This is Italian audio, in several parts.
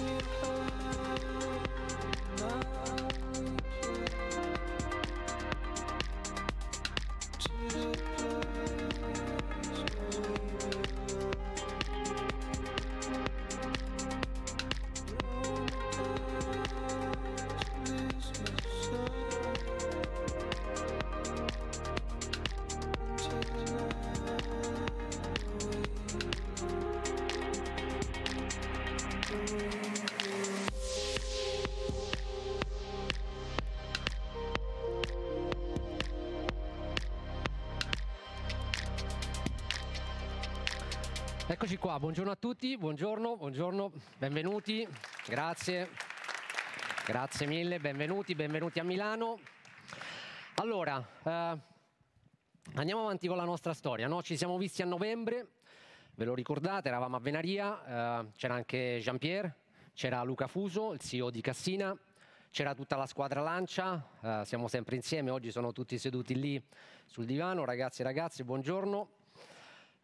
Oh. Eccoci qua, buongiorno a tutti, buongiorno, buongiorno, benvenuti, grazie, grazie mille, benvenuti, benvenuti a Milano. Allora, eh, andiamo avanti con la nostra storia, no? ci siamo visti a novembre, ve lo ricordate, eravamo a Venaria, eh, c'era anche Jean-Pierre, c'era Luca Fuso, il CEO di Cassina, c'era tutta la squadra Lancia, eh, siamo sempre insieme, oggi sono tutti seduti lì sul divano, ragazzi e ragazze, buongiorno.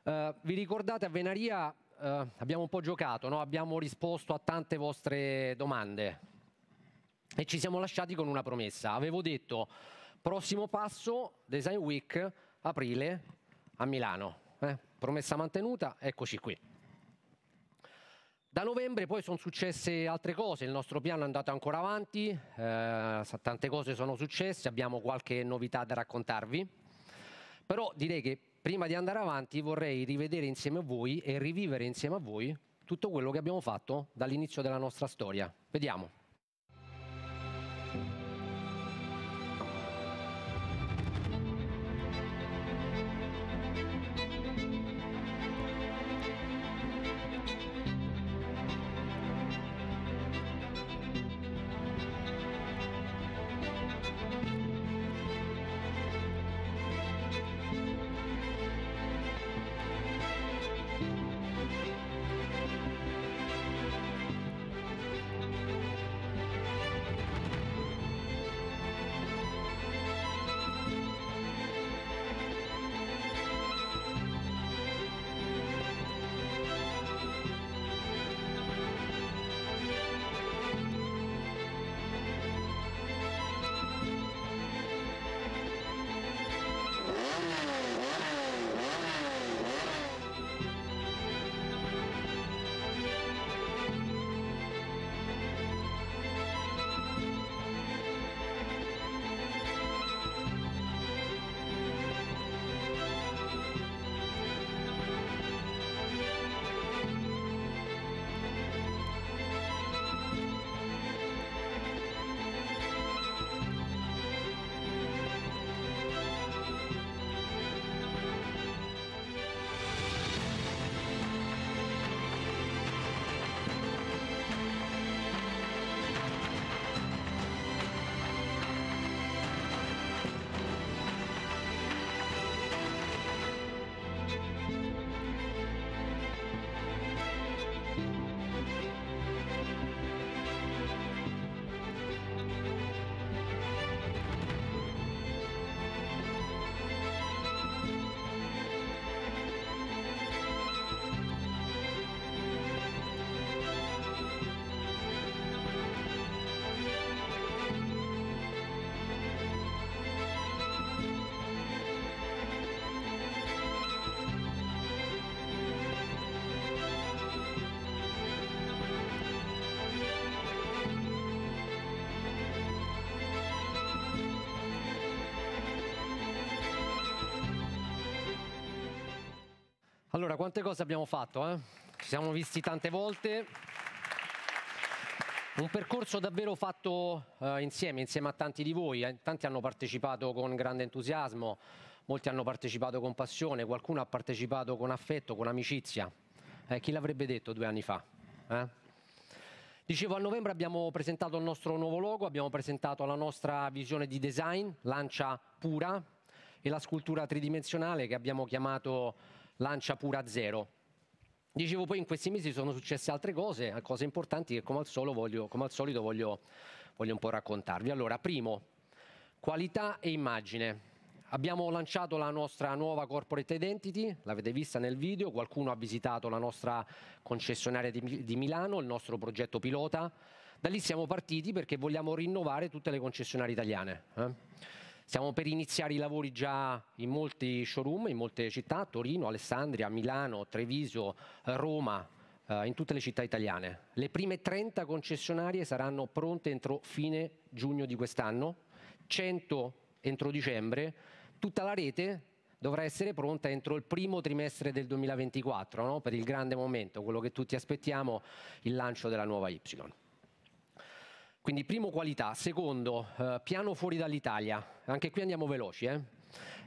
Eh, vi ricordate a Venaria uh, abbiamo un po' giocato, no? abbiamo risposto a tante vostre domande e ci siamo lasciati con una promessa. Avevo detto prossimo passo Design Week aprile a Milano. Eh? Promessa mantenuta, eccoci qui. Da novembre poi sono successe altre cose, il nostro piano è andato ancora avanti, eh, tante cose sono successe, abbiamo qualche novità da raccontarvi, però direi che prima di andare avanti vorrei rivedere insieme a voi e rivivere insieme a voi tutto quello che abbiamo fatto dall'inizio della nostra storia. Vediamo. Allora, quante cose abbiamo fatto? Eh? Ci siamo visti tante volte. Un percorso davvero fatto eh, insieme, insieme a tanti di voi. Eh. Tanti hanno partecipato con grande entusiasmo, molti hanno partecipato con passione, qualcuno ha partecipato con affetto, con amicizia. Eh, chi l'avrebbe detto due anni fa? Eh? Dicevo, a novembre abbiamo presentato il nostro nuovo logo, abbiamo presentato la nostra visione di design, lancia pura, e la scultura tridimensionale che abbiamo chiamato lancia pura zero. Dicevo poi in questi mesi sono successe altre cose, cose importanti che come al, voglio, come al solito voglio, voglio un po' raccontarvi. Allora, primo, qualità e immagine. Abbiamo lanciato la nostra nuova corporate identity, l'avete vista nel video, qualcuno ha visitato la nostra concessionaria di, Milano, il nostro progetto pilota. Da lì siamo partiti perché vogliamo rinnovare tutte le concessionarie italiane. Eh? Stiamo per iniziare i lavori già in molti showroom, in molte città, Torino, Alessandria, Milano, Treviso, eh, Roma, eh, in tutte le città italiane. Le prime 30 concessionarie saranno pronte entro fine giugno di quest'anno, 100 entro dicembre, tutta la rete dovrà essere pronta entro il primo trimestre del 2024, no? per il grande momento, quello che tutti aspettiamo, il lancio della nuova Y. Quindi primo qualità, secondo eh, piano fuori dall'Italia, anche qui andiamo veloci, eh?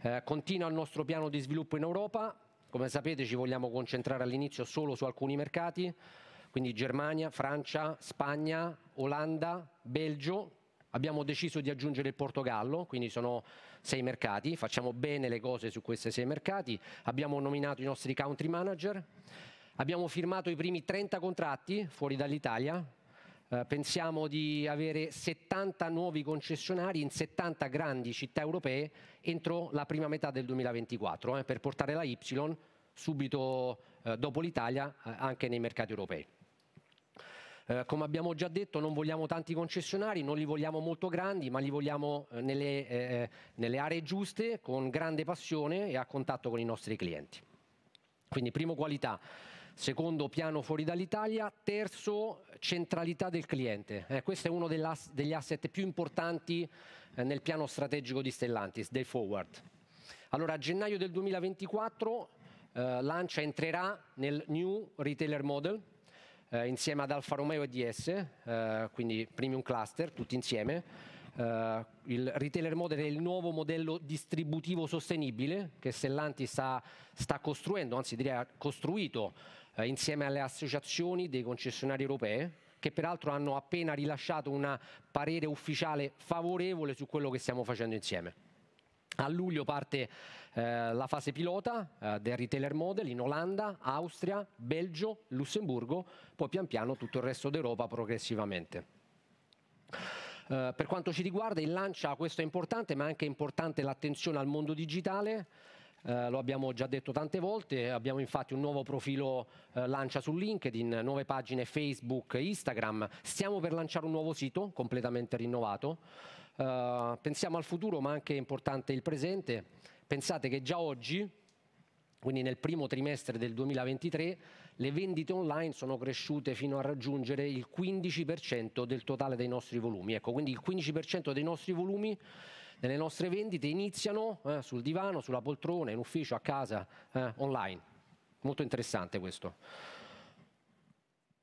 Eh, continua il nostro piano di sviluppo in Europa, come sapete ci vogliamo concentrare all'inizio solo su alcuni mercati, quindi Germania, Francia, Spagna, Olanda, Belgio, abbiamo deciso di aggiungere il Portogallo, quindi sono sei mercati, facciamo bene le cose su questi sei mercati, abbiamo nominato i nostri country manager, abbiamo firmato i primi 30 contratti fuori dall'Italia, eh, pensiamo di avere 70 nuovi concessionari in 70 grandi città europee entro la prima metà del 2024 eh, per portare la Y subito uh, dopo l'Italia uh, anche nei mercati europei. come abbiamo già detto non vogliamo tanti concessionari, non li vogliamo molto grandi, ma li vogliamo nelle, eh, nelle aree giuste, con grande passione e a contatto con i nostri clienti. Quindi primo qualità, secondo piano fuori dall'Italia, terzo centralità del cliente. Eh, questo è uno degli asset più importanti eh, nel piano strategico di Stellantis, del forward. Allora, a gennaio del 2024 eh, Lancia entrerà nel New Retailer Model eh, insieme ad Alfa Romeo e DS, eh, quindi Premium Cluster, tutti insieme. Eh, il Retailer Model è il nuovo modello distributivo sostenibile che Stellantis sta, sta costruendo, anzi direi ha costruito eh, insieme alle associazioni dei concessionari europei che peraltro hanno appena rilasciato un parere ufficiale favorevole su quello che stiamo facendo insieme. A luglio parte eh, la fase pilota eh, del retailer model in Olanda, Austria, Belgio, Lussemburgo, poi pian piano tutto il resto d'Europa progressivamente. Eh, per quanto ci riguarda il lancio, questo è importante, ma è anche importante l'attenzione al mondo digitale, eh, lo abbiamo già detto tante volte, abbiamo infatti un nuovo profilo eh, lancia su LinkedIn, nuove pagine Facebook, Instagram, stiamo per lanciare un nuovo sito completamente rinnovato, eh, pensiamo al futuro ma anche è importante il presente, pensate che già oggi, quindi nel primo trimestre del 2023, le vendite online sono cresciute fino a raggiungere il 15% del totale dei nostri volumi, ecco quindi il 15% dei nostri volumi delle nostre vendite iniziano eh, sul divano, sulla poltrona, in ufficio, a casa, eh, online. Molto interessante questo.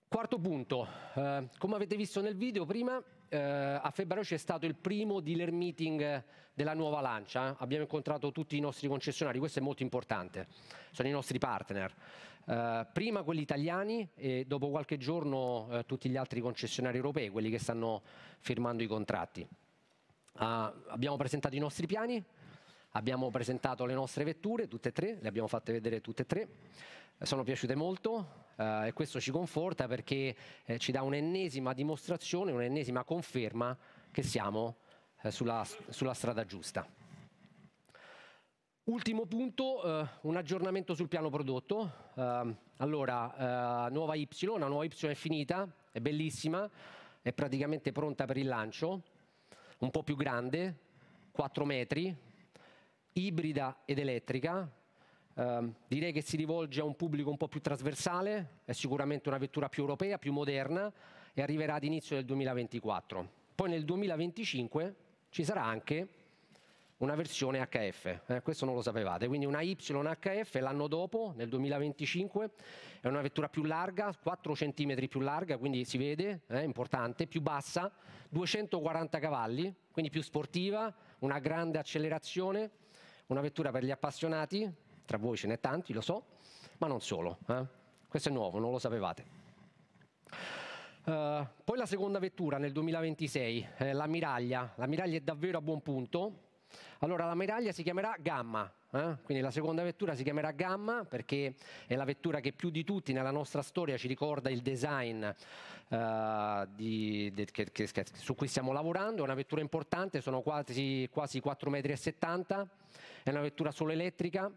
Quarto punto, eh, come avete visto nel video prima, eh, a febbraio c'è stato il primo dealer meeting della nuova lancia, abbiamo incontrato tutti i nostri concessionari, questo è molto importante, sono i nostri partner. Uh, prima quelli italiani e dopo qualche giorno uh, tutti gli altri concessionari europei, quelli che stanno firmando i contratti. Ah, abbiamo presentato i nostri piani, abbiamo presentato le nostre vetture, tutte e tre, le abbiamo fatte vedere tutte e tre, eh, sono piaciute molto eh, e questo ci conforta perché eh, ci dà un'ennesima dimostrazione, un'ennesima conferma che siamo eh, sulla, sulla, strada giusta. Ultimo punto, eh, un aggiornamento sul piano prodotto. Eh, allora, nuova Y, la nuova Y è finita, è bellissima, è praticamente pronta per il lancio un po' più grande, 4 metri, ibrida ed elettrica. Eh, direi che si rivolge a un pubblico un po' più trasversale, è sicuramente una vettura più europea, più moderna e arriverà ad inizio del 2024. Poi nel 2025 ci sarà anche una versione HF, eh, questo non lo sapevate, quindi una YHF l'anno dopo, nel 2025, è una vettura più larga, 4 cm più larga, quindi si vede, è eh, importante, più bassa, 240 cavalli, quindi più sportiva, una grande accelerazione, una vettura per gli appassionati, tra voi ce n'è tanti, lo so, ma non solo, eh. questo è nuovo, non lo sapevate. Uh, poi la seconda vettura nel 2026, eh, l'ammiraglia. L'ammiraglia è davvero a buon punto, allora la medaglia si chiamerà Gamma, eh? quindi la seconda vettura si chiamerà Gamma perché è la vettura che più di tutti nella nostra storia ci ricorda il design eh, di, de, che, che, che, su cui stiamo lavorando, è una vettura importante, sono quasi, quasi 4,70 m, è una vettura solo elettrica,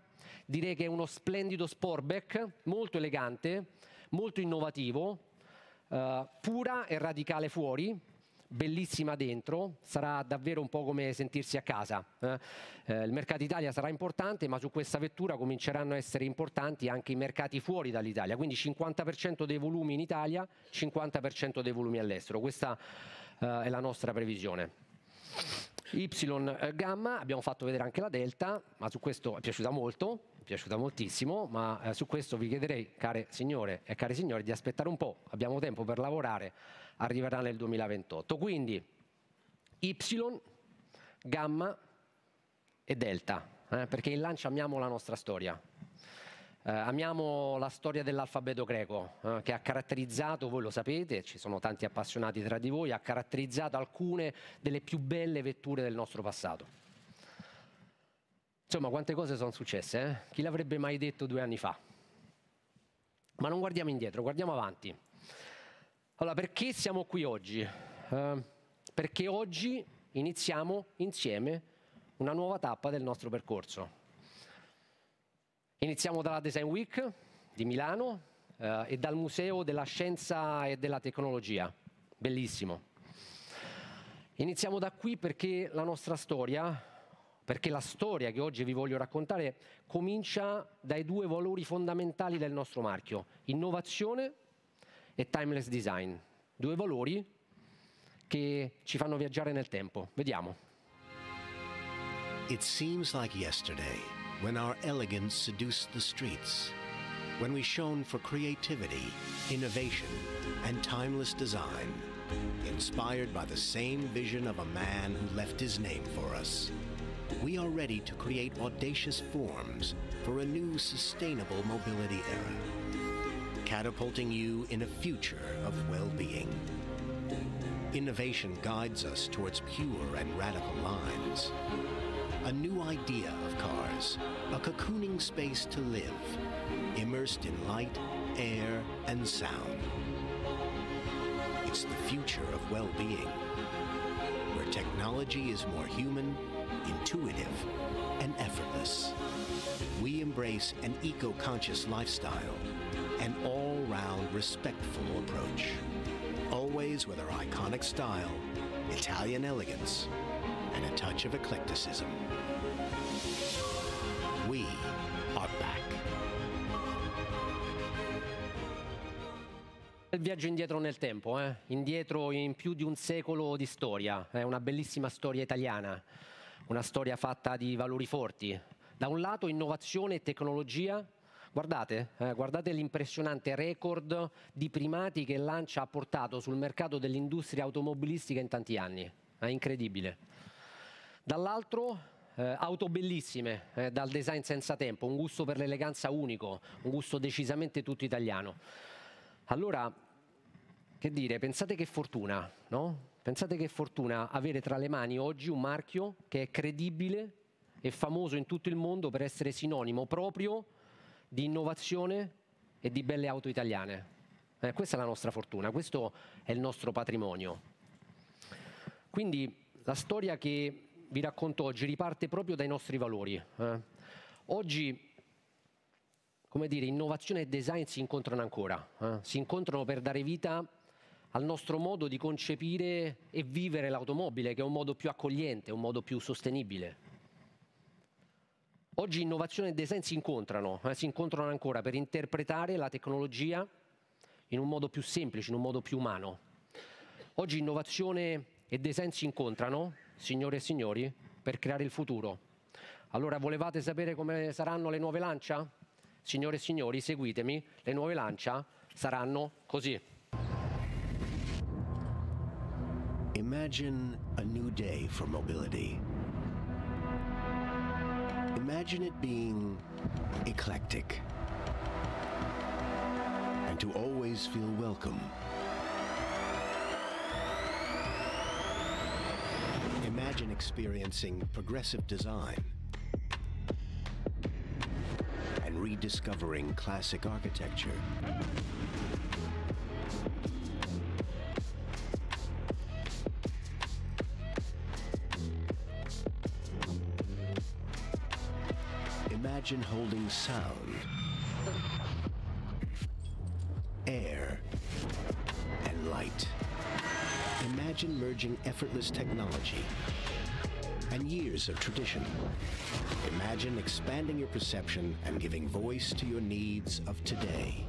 direi che è uno splendido sportback, molto elegante, molto innovativo, eh, pura e radicale fuori, bellissima dentro, sarà davvero un po' come sentirsi a casa. Eh? Eh, il mercato Italia sarà importante, ma su questa vettura cominceranno a essere importanti anche i mercati fuori dall'Italia, quindi 50% dei volumi in Italia, 50% dei volumi all'estero. Questa eh, è la nostra previsione. Y eh, gamma, abbiamo fatto vedere anche la delta, ma su questo è piaciuta molto, è piaciuta moltissimo, ma eh, su questo vi chiederei, care signore e cari signori, di aspettare un po', abbiamo tempo per lavorare arriverà nel 2028. Quindi Y, gamma e delta, eh, perché in Lancia amiamo la nostra storia. Eh, amiamo la storia dell'alfabeto greco eh, che ha caratterizzato, voi lo sapete, ci sono tanti appassionati tra di voi, ha caratterizzato alcune delle più belle vetture del nostro passato. Insomma, quante cose sono successe, eh? chi l'avrebbe mai detto due anni fa? Ma non guardiamo indietro, guardiamo avanti. Allora, perché siamo qui oggi? Eh, perché oggi iniziamo insieme una nuova tappa del nostro percorso. Iniziamo dalla Design Week di Milano eh, e dal Museo della Scienza e della Tecnologia. Bellissimo. Iniziamo da qui perché la nostra storia, perché la storia che oggi vi voglio raccontare comincia dai due valori fondamentali del nostro marchio, innovazione e timeless design, due valori che ci fanno viaggiare nel tempo. Vediamo. It seems like yesterday when our elegance seduced the streets, when we shone for creativity, innovation, and timeless design, inspired by the same vision of a man who left his name for us. We are ready to create audacious forms for a new sustainable mobility era catapulting you in a future of well being. Innovation guides us towards pure and radical minds. A new idea of cars, a cocooning space to live, immersed in light, air, and sound. It's the future of well being, where technology is more human, intuitive, and effortless. We embrace an eco conscious lifestyle an all-round respectful approach, always with her iconic style, Italian elegance, and a touch of eclecticism. We are back. Il viaggio indietro nel tempo, eh? indietro in più di un secolo di storia, è una bellissima storia italiana, una storia fatta di valori forti. Da un lato innovazione e tecnologia, Guardate, eh, guardate l'impressionante record di primati che Lancia ha portato sul mercato dell'industria automobilistica in tanti anni. È incredibile. Dall'altro eh, auto bellissime, eh, dal design senza tempo, un gusto per l'eleganza unico, un gusto decisamente tutto italiano. Allora, che dire, pensate che fortuna, no? Pensate che fortuna avere tra le mani oggi un marchio che è credibile e famoso in tutto il mondo per essere sinonimo proprio di innovazione e di belle auto italiane. Eh, questa è la nostra fortuna, questo è il nostro patrimonio. Quindi la storia che vi racconto oggi riparte proprio dai nostri valori. Eh. Oggi, come dire, innovazione e design si incontrano ancora, eh. si incontrano per dare vita al nostro modo di concepire e vivere l'automobile, che è un modo più accogliente, un modo più sostenibile. Oggi innovazione e design si incontrano, eh, si incontrano ancora per interpretare la tecnologia in un modo più semplice, in un modo più umano. Oggi innovazione e design si incontrano, signore e signori, per creare il futuro. Allora volevate sapere come saranno le nuove lancia? Signore e signori, seguitemi, le nuove lancia saranno così. Imagine a new day for mobility. imagine it being eclectic and to always feel welcome. Imagine experiencing progressive design and rediscovering classic architecture. imagine holding sound, air, and light. Imagine merging effortless technology and years of tradition. Imagine expanding your perception and giving voice to your needs of today.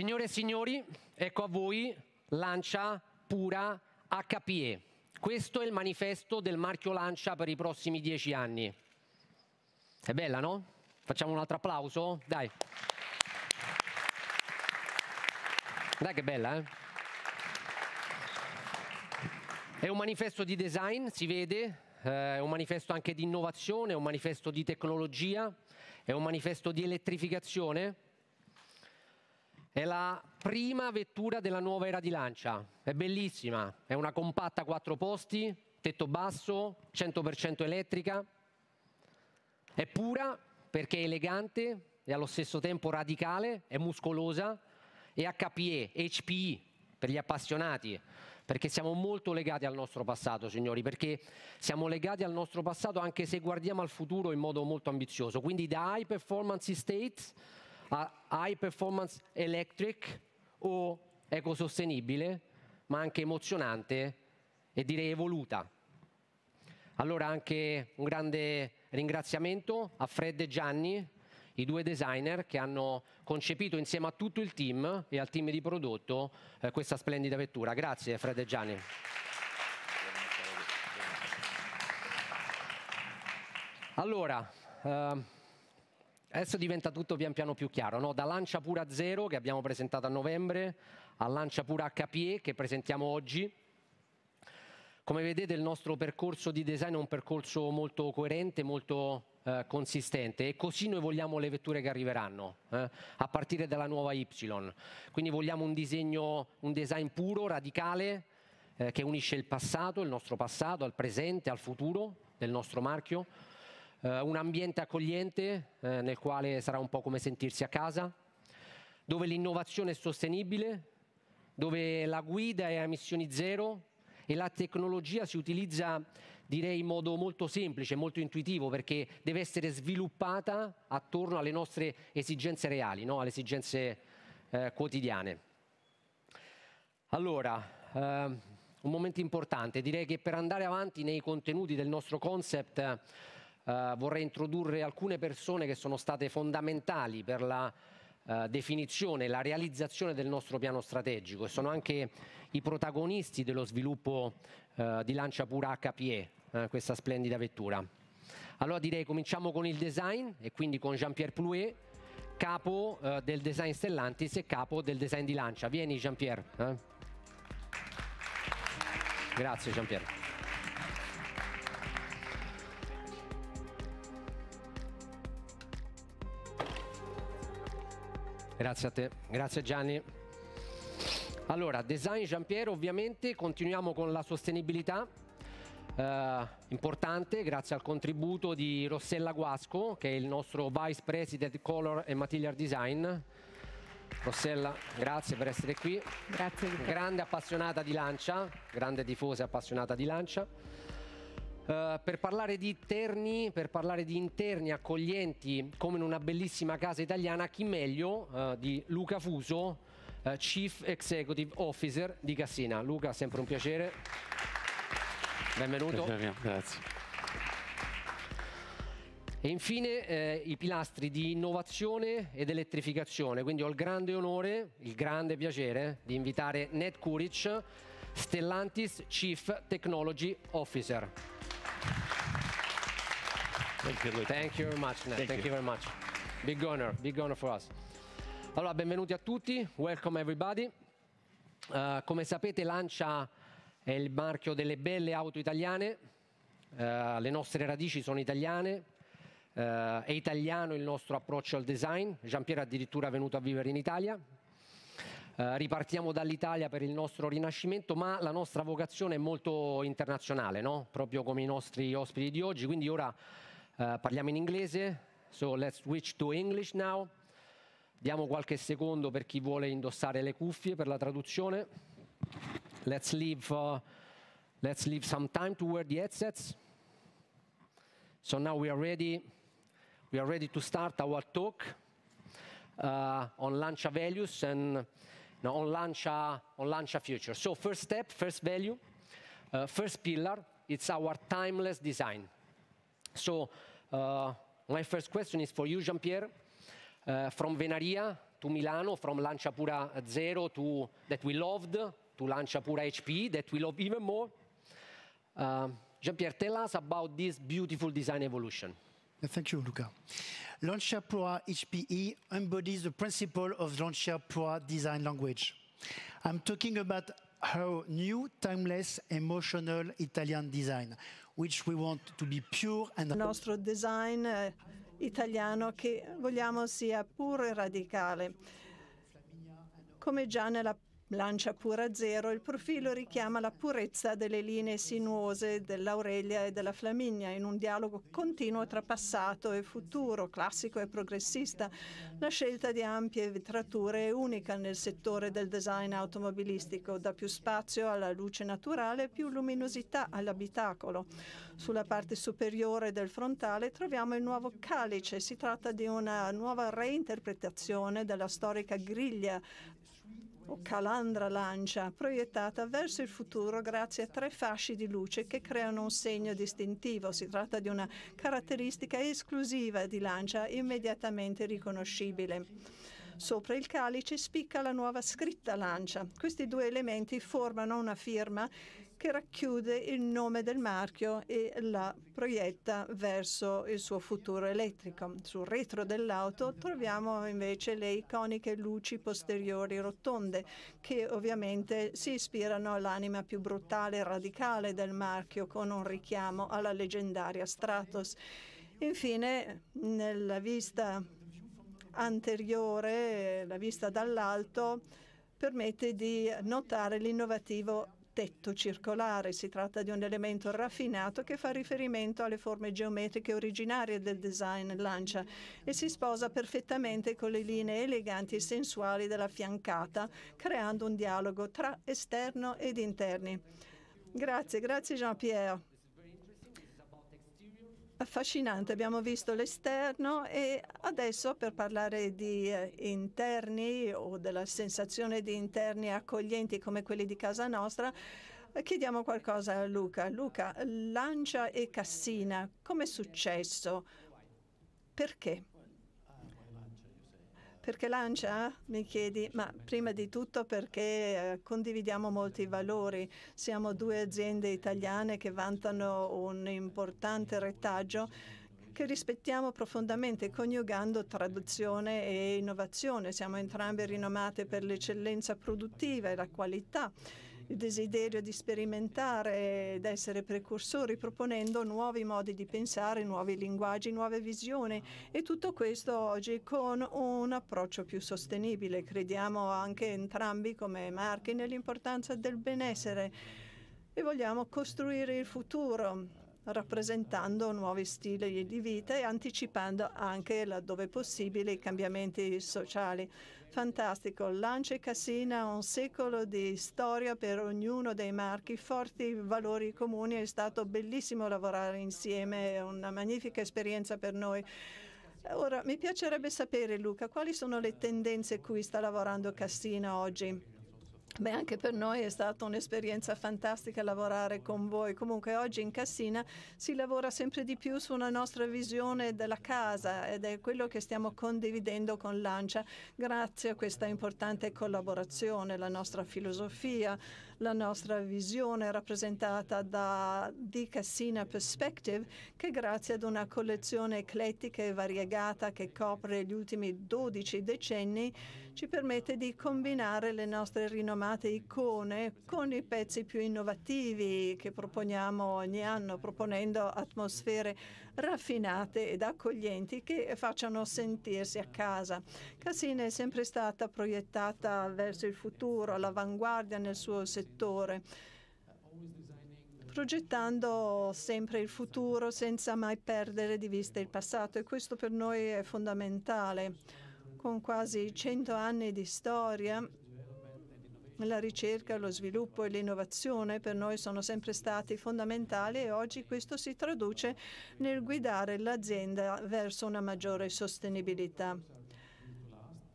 Signore e signori, ecco a voi Lancia Pura HPE. Questo è il manifesto del marchio Lancia per i prossimi dieci anni. È bella, no? Facciamo un altro applauso? Dai. Dai che bella, eh? È un manifesto di design, si vede, eh, è un manifesto anche di innovazione, è un manifesto di tecnologia, è un manifesto di elettrificazione è la prima vettura della nuova era di Lancia. È bellissima, è una compatta a quattro posti, tetto basso, 100% elettrica. È pura perché è elegante e allo stesso tempo radicale, è muscolosa, e HPE, HPE per gli appassionati, perché siamo molto legati al nostro passato, signori, perché siamo legati al nostro passato anche se guardiamo al futuro in modo molto ambizioso. Quindi da High Performance States high performance electric o ecosostenibile, ma anche emozionante e direi evoluta. Allora anche un grande ringraziamento a Fred e Gianni, i due designer che hanno concepito insieme a tutto il team e al team di prodotto eh, questa splendida vettura. Grazie Fred e Gianni. Allora, eh, Adesso diventa tutto pian piano più chiaro, no? da Lancia Pura Zero che abbiamo presentato a novembre a Lancia Pura HPE che presentiamo oggi. Come vedete il nostro percorso di design è un percorso molto coerente, molto eh, consistente e così noi vogliamo le vetture che arriveranno, eh, a partire dalla nuova Y. Quindi vogliamo un disegno, un design puro, radicale, eh, che unisce il passato, il nostro passato, al presente, al futuro del nostro marchio, eh, un ambiente accogliente eh, nel quale sarà un po' come sentirsi a casa, dove l'innovazione è sostenibile, dove la guida è a emissioni zero e la tecnologia si utilizza direi in modo molto semplice, molto intuitivo, perché deve essere sviluppata attorno alle nostre esigenze reali, no? alle esigenze eh, quotidiane. Allora, eh, un momento importante, direi che per andare avanti nei contenuti del nostro concept eh, vorrei introdurre alcune persone che sono state fondamentali per la eh, definizione, la realizzazione del nostro piano strategico e sono anche i protagonisti dello sviluppo eh, di Lancia Pura HPE, eh, questa splendida vettura. Allora direi cominciamo con il design e quindi con Jean-Pierre Plouet, capo del design Stellantis e capo del design di Lancia. Vieni Jean-Pierre. Grazie Jean-Pierre. Grazie a te, grazie Gianni. Allora, design Giampiero, ovviamente continuiamo con la sostenibilità. Eh, importante grazie al contributo di Rossella Guasco che è il nostro Vice President Color e Material Design Rossella, grazie per essere qui. Grazie. Grande appassionata di lancia, grande tifosa e appassionata di lancia. Uh, per parlare di interni, per parlare di interni accoglienti come in una bellissima casa italiana, chi meglio uh, di Luca Fuso, uh, Chief Executive Officer di Cassina. Luca, sempre un piacere. Benvenuto. Grazie. Grazie. E infine eh, i pilastri di innovazione ed elettrificazione. Quindi ho il grande onore, il grande piacere di invitare Ned Kuric Stellantis Chief Technology Officer. Thank you, Thank you very much, Ned. Thank, Thank you. you very much. Big honor, big honor for us. Allora, benvenuti a tutti, welcome everybody. Uh, come sapete Lancia è il marchio delle belle auto italiane, uh, le nostre radici sono italiane, uh, è italiano il nostro approccio al design, Giampiero addirittura è venuto a vivere in Italia, eh, ripartiamo dall'Italia per il nostro rinascimento, ma la nostra vocazione è molto internazionale, no? proprio come i nostri ospiti di oggi, quindi ora eh, parliamo in inglese, so let's switch to English now. Diamo qualche secondo per chi vuole indossare le cuffie per la traduzione. Let's leave, uh, let's leave some time to wear the headsets. So now we are ready. We are ready to start our talk uh, on Lancia Values and Now, on Lancia, on Lancia future. So first step, first value, uh, first pillar, it's our timeless design. So uh, my first question is for you, Jean-Pierre. Uh, from Venaria to Milano, from Lancia Pura Zero to that we loved, to Lancia Pura HP that we love even more. Um, Jean-Pierre, tell us about this beautiful design evolution. Thank you, Luca. Lancia Proa HPE embodies the principle of Lancia Proa design language. I'm talking about our new, timeless, emotional Italian design, which we want to be pure and... nostro design eh, italiano che vogliamo sia puro e radicale, come già nella Lancia Pura Zero, il profilo richiama la purezza delle linee sinuose dell'Aurelia e della Flaminia in un dialogo continuo tra passato e futuro, classico e progressista. La scelta di ampie vetrature è unica nel settore del design automobilistico, dà più spazio alla luce naturale e più luminosità all'abitacolo. Sulla parte superiore del frontale troviamo il nuovo calice, si tratta di una nuova reinterpretazione della storica griglia o calandra lancia proiettata verso il futuro grazie a tre fasci di luce che creano un segno distintivo. Si tratta di una caratteristica esclusiva di lancia immediatamente riconoscibile. Sopra il calice spicca la nuova scritta lancia. Questi due elementi formano una firma che racchiude il nome del marchio e la proietta verso il suo futuro elettrico. Sul retro dell'auto troviamo invece le iconiche luci posteriori rotonde che ovviamente si ispirano all'anima più brutale e radicale del marchio con un richiamo alla leggendaria Stratos. Infine, nella vista anteriore, la vista dall'alto, permette di notare l'innovativo tetto circolare. Si tratta di un elemento raffinato che fa riferimento alle forme geometriche originarie del design lancia e si sposa perfettamente con le linee eleganti e sensuali della fiancata, creando un dialogo tra esterno ed interni. Grazie, grazie Jean-Pierre affascinante. Abbiamo visto l'esterno e adesso per parlare di eh, interni o della sensazione di interni accoglienti come quelli di casa nostra, eh, chiediamo qualcosa a Luca. Luca, Lancia e Cassina, com'è successo? Perché? Perché l'ANCIA mi chiedi, ma prima di tutto perché eh, condividiamo molti valori. Siamo due aziende italiane che vantano un importante retaggio che rispettiamo profondamente, coniugando traduzione e innovazione. Siamo entrambe rinomate per l'eccellenza produttiva e la qualità il desiderio di sperimentare ed essere precursori, proponendo nuovi modi di pensare, nuovi linguaggi, nuove visioni e tutto questo oggi con un approccio più sostenibile. Crediamo anche entrambi come marchi nell'importanza del benessere e vogliamo costruire il futuro rappresentando nuovi stili di vita e anticipando anche, laddove possibile, i cambiamenti sociali. Fantastico, Lancia e Cassina, un secolo di storia per ognuno dei marchi, forti valori comuni, è stato bellissimo lavorare insieme, è una magnifica esperienza per noi. Ora, mi piacerebbe sapere, Luca, quali sono le tendenze cui sta lavorando Cassina oggi? Beh, anche per noi è stata un'esperienza fantastica lavorare con voi. Comunque oggi in Cassina si lavora sempre di più su una nostra visione della casa ed è quello che stiamo condividendo con Lancia grazie a questa importante collaborazione, la nostra filosofia, la nostra visione è rappresentata da The Cassina Perspective, che grazie ad una collezione eclettica e variegata che copre gli ultimi 12 decenni, ci permette di combinare le nostre rinomate icone con i pezzi più innovativi che proponiamo ogni anno, proponendo atmosfere raffinate ed accoglienti che facciano sentirsi a casa. Cassina è sempre stata proiettata verso il futuro, all'avanguardia nel suo settore progettando sempre il futuro senza mai perdere di vista il passato e questo per noi è fondamentale. Con quasi 100 anni di storia la ricerca, lo sviluppo e l'innovazione per noi sono sempre stati fondamentali e oggi questo si traduce nel guidare l'azienda verso una maggiore sostenibilità.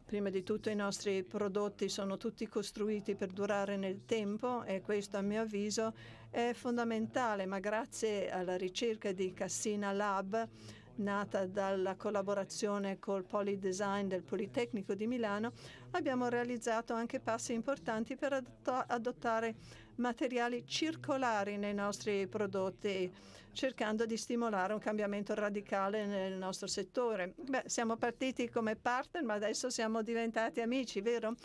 Prima di tutto i nostri prodotti sono tutti costruiti per durare nel tempo e questo a mio avviso è fondamentale, ma grazie alla ricerca di Cassina Lab nata dalla collaborazione col Polydesign del Politecnico di Milano, abbiamo realizzato anche passi importanti per adottare materiali circolari nei nostri prodotti, cercando di stimolare un cambiamento radicale nel nostro settore. Beh, siamo partiti come partner, ma adesso siamo diventati amici, vero?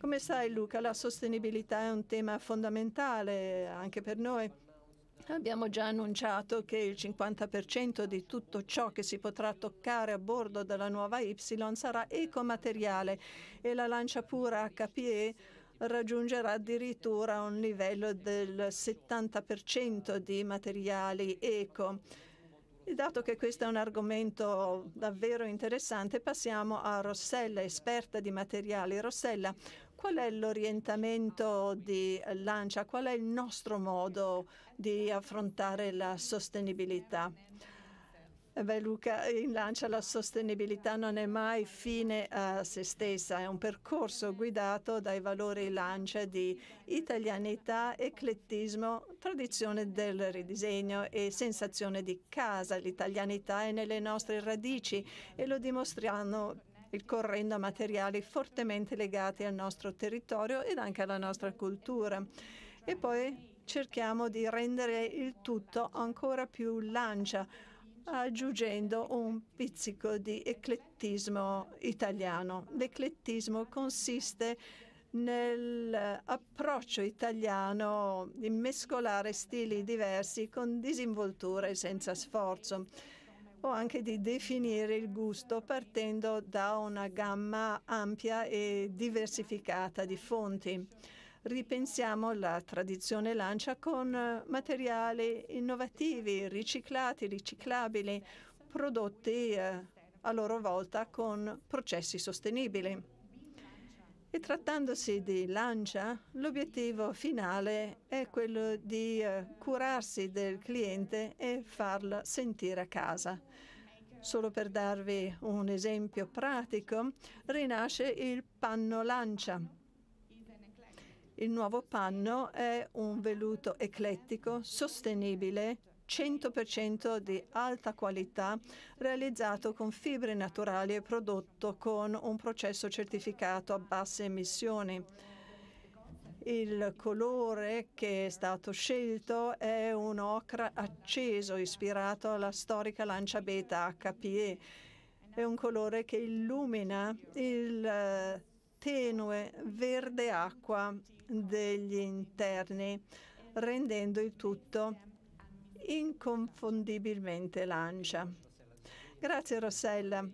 Come sai Luca, la sostenibilità è un tema fondamentale anche per noi Abbiamo già annunciato che il 50% di tutto ciò che si potrà toccare a bordo della nuova Y sarà ecomateriale e la lancia pura HPE raggiungerà addirittura un livello del 70% di materiali eco. E dato che questo è un argomento davvero interessante, passiamo a Rossella, esperta di materiali. Rossella, Qual è l'orientamento di Lancia? Qual è il nostro modo di affrontare la sostenibilità? Eh beh, Luca, in Lancia la sostenibilità non è mai fine a se stessa, è un percorso guidato dai valori Lancia di italianità, eclettismo, tradizione del ridisegno e sensazione di casa. L'italianità è nelle nostre radici e lo dimostriamo ricorrendo a materiali fortemente legati al nostro territorio ed anche alla nostra cultura. E poi cerchiamo di rendere il tutto ancora più lancia, aggiungendo un pizzico di eclettismo italiano. L'eclettismo consiste nell'approccio eh, italiano di mescolare stili diversi con disinvoltura e senza sforzo o anche di definire il gusto partendo da una gamma ampia e diversificata di fonti. Ripensiamo la tradizione lancia con materiali innovativi, riciclati, riciclabili, prodotti eh, a loro volta con processi sostenibili. E trattandosi di lancia, l'obiettivo finale è quello di eh, curarsi del cliente e farlo sentire a casa. Solo per darvi un esempio pratico, rinasce il panno lancia. Il nuovo panno è un veluto eclettico, sostenibile, 100% di alta qualità, realizzato con fibre naturali e prodotto con un processo certificato a basse emissioni. Il colore che è stato scelto è un ocra acceso ispirato alla storica lancia beta HPE. È un colore che illumina il eh, tenue verde acqua degli interni, rendendo il tutto inconfondibilmente l'ANCIA. Grazie Rossella.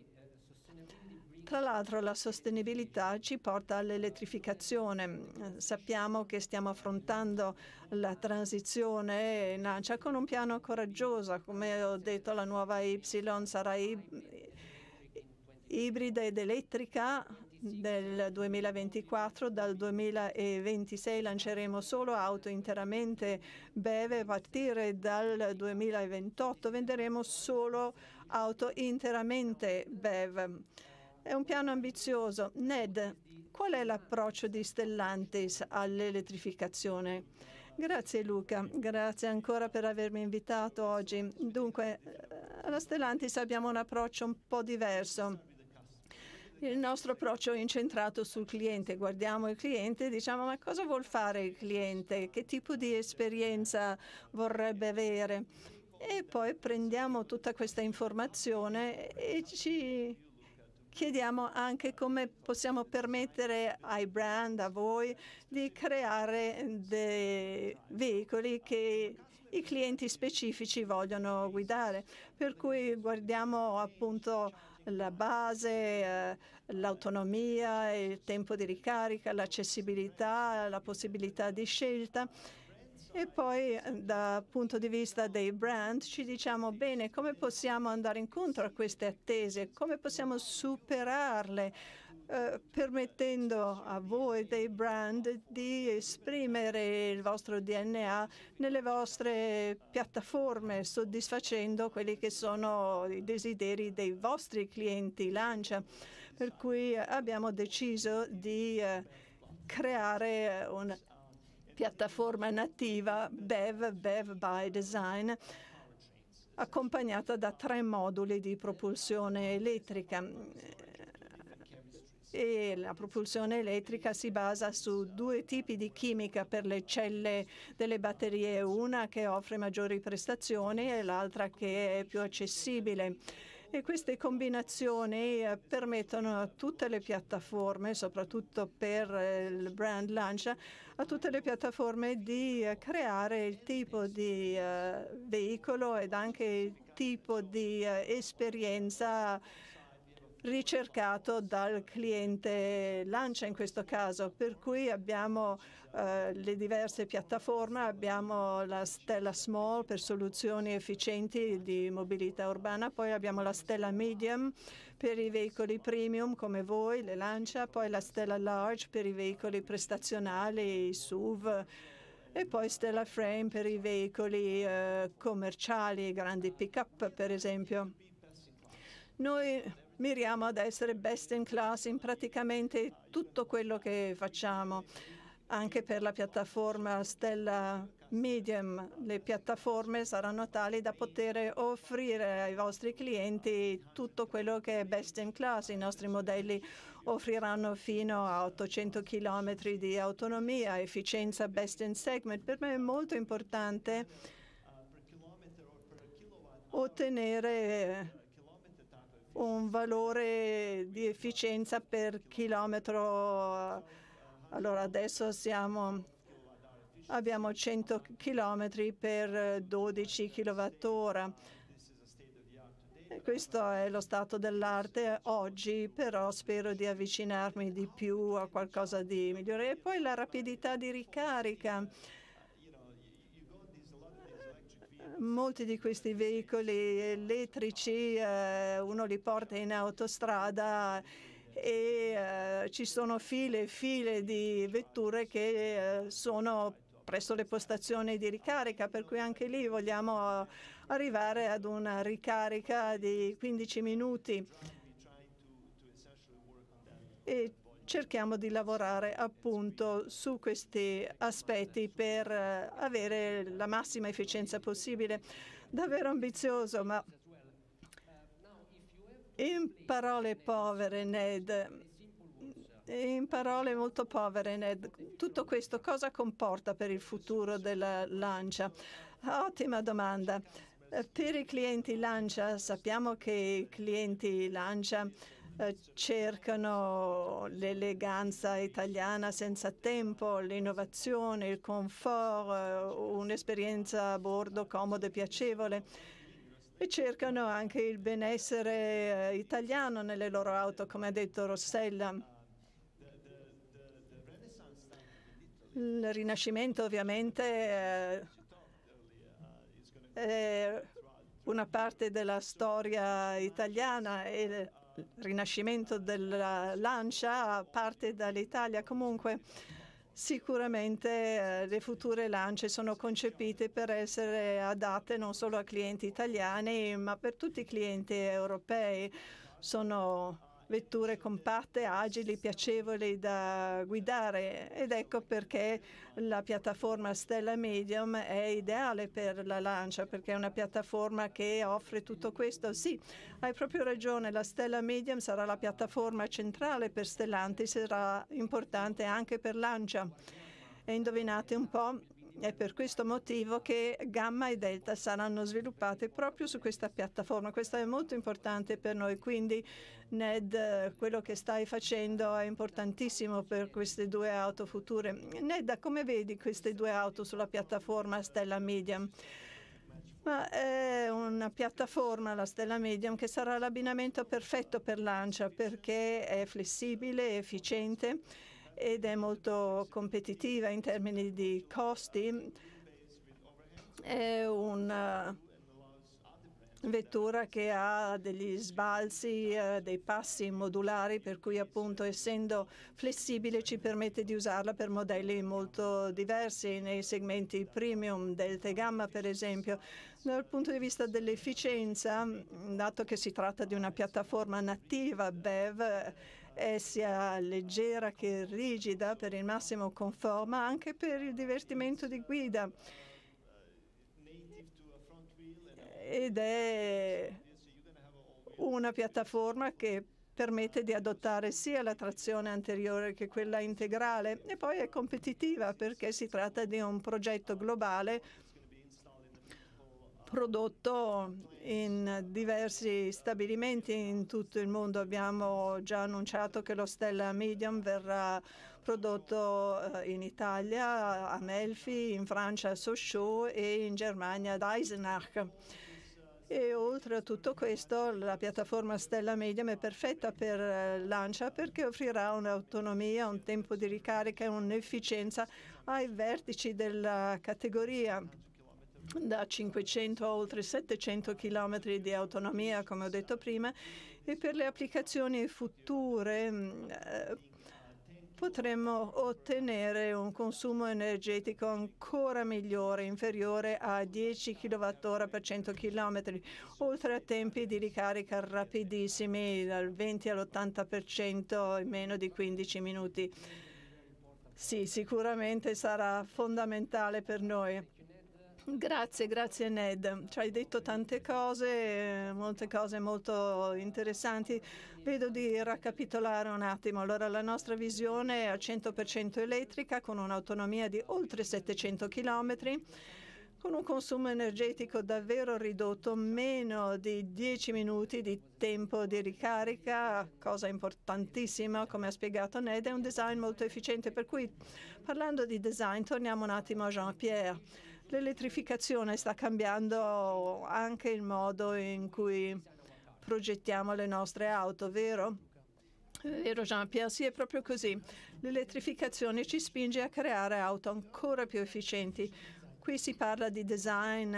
Tra l'altro la sostenibilità ci porta all'elettrificazione. Sappiamo che stiamo affrontando la transizione in Ancia con un piano coraggioso. Come ho detto, la nuova Y sarà ibrida ed elettrica del 2024. Dal 2026 lanceremo solo auto interamente breve. A partire dal 2028 venderemo solo auto interamente BEV. È un piano ambizioso. Ned, qual è l'approccio di Stellantis all'elettrificazione? Grazie Luca, grazie ancora per avermi invitato oggi. Dunque, eh, alla Stellantis abbiamo un approccio un po' diverso il nostro approccio è incentrato sul cliente, guardiamo il cliente e diciamo ma cosa vuol fare il cliente, che tipo di esperienza vorrebbe avere e poi prendiamo tutta questa informazione e ci chiediamo anche come possiamo permettere ai brand, a voi, di creare dei veicoli che i clienti specifici vogliono guidare. Per cui guardiamo appunto la base, eh, l'autonomia, il tempo di ricarica, l'accessibilità, la possibilità di scelta. E poi eh, dal punto di vista dei brand ci diciamo bene come possiamo andare incontro a queste attese, come possiamo superarle eh, permettendo a voi dei brand di esprimere il vostro DNA nelle vostre piattaforme, soddisfacendo quelli che sono i desideri dei vostri clienti Lancia. Per cui abbiamo deciso di eh, creare una piattaforma nativa BEV, BEV by Design, accompagnata da tre moduli di propulsione elettrica e la propulsione elettrica si basa su due tipi di chimica per le celle delle batterie, una che offre maggiori prestazioni e l'altra che è più accessibile. E queste combinazioni eh, permettono a tutte le piattaforme, soprattutto per eh, il brand launch, a tutte le piattaforme di eh, creare il tipo di veicolo ed anche il tipo di esperienza ricercato dal cliente Lancia in questo caso, per cui abbiamo eh, le diverse piattaforme, abbiamo la Stella Small per soluzioni efficienti di mobilità urbana, poi abbiamo la Stella Medium per i veicoli premium come voi, le Lancia, poi la Stella Large per i veicoli prestazionali, i SUV, e poi Stella Frame per i veicoli eh, commerciali, grandi pick-up per esempio. Noi miriamo ad essere best in class in praticamente tutto quello che facciamo anche per la piattaforma Stella Medium. Le piattaforme saranno tali da poter offrire ai vostri clienti tutto quello che è best in class. I nostri modelli offriranno fino a 800 km di autonomia, efficienza best in segment. Per me è molto importante ottenere un valore di efficienza per chilometro. Allora adesso siamo, abbiamo 100 km per 12 kWh. Questo è lo stato dell'arte oggi, però spero di avvicinarmi di più a qualcosa di migliore. E poi la rapidità di ricarica Molti di questi veicoli elettrici eh, uno li porta in autostrada e eh, ci sono file e file di vetture che eh, sono presso le postazioni di ricarica, per cui anche lì vogliamo eh, arrivare ad una ricarica di 15 minuti. E cerchiamo di lavorare appunto su questi aspetti per eh, avere la massima efficienza possibile. Davvero ambizioso, ma in parole povere, Ned, in parole molto povere, Ned, tutto questo cosa comporta per il futuro della Lancia? Ottima domanda. Per i clienti Lancia, sappiamo che i clienti Lancia eh, cercano l'eleganza italiana senza tempo, l'innovazione, il comfort, eh, un'esperienza a bordo comoda e piacevole e cercano anche il benessere eh, italiano nelle loro auto, come ha detto Rossella. Il Rinascimento ovviamente è una parte della storia italiana e il rinascimento della lancia parte dall'Italia comunque sicuramente eh, le future lance sono concepite per essere adatte non solo a clienti italiani ma per tutti i clienti europei sono vetture compatte, agili, piacevoli da guidare ed ecco perché la piattaforma Stella Medium è ideale per la Lancia perché è una piattaforma che offre tutto questo. Sì, hai proprio ragione, la Stella Medium sarà la piattaforma centrale per Stellanti, sarà importante anche per Lancia. E indovinate un po', è per questo motivo che gamma e delta saranno sviluppate proprio su questa piattaforma. Questo è molto importante per noi, quindi Ned, quello che stai facendo è importantissimo per queste due auto future. Ned, come vedi queste due auto sulla piattaforma Stella Medium? Ma è una piattaforma, la Stella Medium, che sarà l'abbinamento perfetto per Lancia perché è flessibile, efficiente ed è molto competitiva in termini di costi. È una vettura che ha degli sbalzi, eh, dei passi modulari, per cui appunto essendo flessibile ci permette di usarla per modelli molto diversi nei segmenti premium, delta e gamma per esempio. Dal punto di vista dell'efficienza, dato che si tratta di una piattaforma nativa BEV, è eh, sia leggera che rigida per il massimo conforto, ma anche per il divertimento di guida. Ed è una piattaforma che permette di adottare sia la trazione anteriore che quella integrale e poi è competitiva perché si tratta di un progetto globale prodotto in diversi stabilimenti in tutto il mondo. Abbiamo già annunciato che lo Stella Medium verrà prodotto eh, in Italia, a Melfi, in Francia a Sochaux e in Germania ad Eisenach. E oltre a tutto questo la piattaforma Stella Medium è perfetta per eh, Lancia perché offrirà un'autonomia, un tempo di ricarica e un'efficienza ai vertici della categoria da 500 a oltre 700 km di autonomia, come ho detto prima, e per le applicazioni future mm, eh, potremmo ottenere un consumo energetico ancora migliore, inferiore a 10 kWh per 100 km, oltre a tempi di ricarica rapidissimi dal 20 all'80% in meno di 15 minuti. Sì, sicuramente sarà fondamentale per noi. Grazie, grazie Ned. Ci hai detto tante cose, molte cose molto interessanti. Vedo di raccapitolare un attimo. Allora, la nostra visione è al 100% elettrica con un'autonomia di oltre 700 km con un consumo energetico davvero ridotto, meno di 10 minuti di tempo di ricarica, cosa importantissima come ha spiegato Ned, è un design molto efficiente. Per cui parlando di design torniamo un attimo a Jean-Pierre. L'elettrificazione sta cambiando anche il modo in cui progettiamo le nostre auto, vero? Vero Jean-Pierre, sì, è proprio così. L'elettrificazione ci spinge a creare auto ancora più efficienti. Qui si parla di design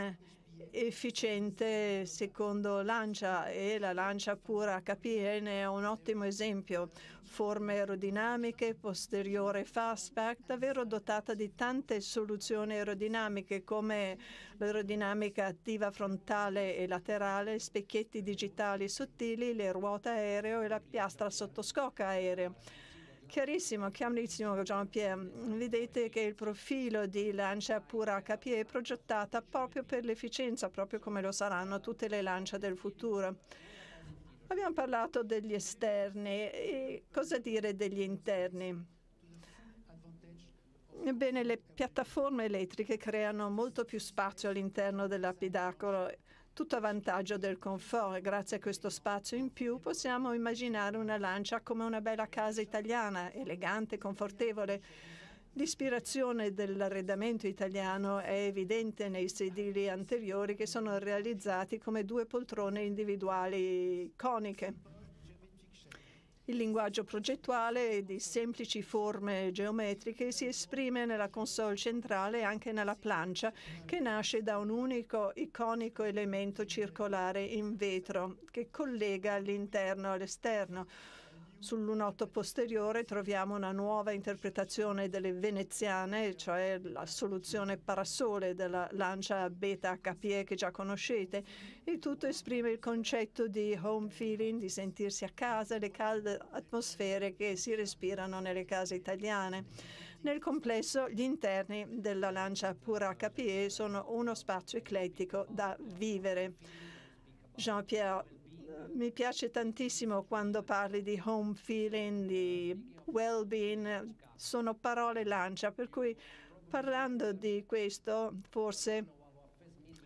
efficiente secondo l'ANCIA e la LANCIA pura HPN è un ottimo esempio. Forme aerodinamiche, posteriore fastback, davvero dotata di tante soluzioni aerodinamiche come l'aerodinamica attiva frontale e laterale, specchietti digitali sottili, le ruote aereo e la piastra sottoscocca aereo chiarissimo, chiarissimo Jean-Pierre. Vedete che il profilo di lancia pura HP è progettata proprio per l'efficienza, proprio come lo saranno tutte le lance del futuro. Abbiamo parlato degli esterni e cosa dire degli interni? Ebbene, le piattaforme elettriche creano molto più spazio all'interno dell'apidacolo tutto a vantaggio del confort. Grazie a questo spazio in più possiamo immaginare una lancia come una bella casa italiana, elegante, confortevole. L'ispirazione dell'arredamento italiano è evidente nei sedili anteriori che sono realizzati come due poltrone individuali coniche. Il linguaggio progettuale di semplici forme geometriche si esprime nella console centrale e anche nella plancia, che nasce da un unico iconico elemento circolare in vetro che collega l'interno all'esterno Sull'unotto posteriore troviamo una nuova interpretazione delle veneziane, cioè la soluzione parasole della lancia beta HPE che già conoscete. Il tutto esprime il concetto di home feeling, di sentirsi a casa, le calde atmosfere che si respirano nelle case italiane. Nel complesso gli interni della lancia pura HPE sono uno spazio eclettico da vivere. Jean-Pierre mi piace tantissimo quando parli di home feeling, di well-being, sono parole lancia, per cui parlando di questo forse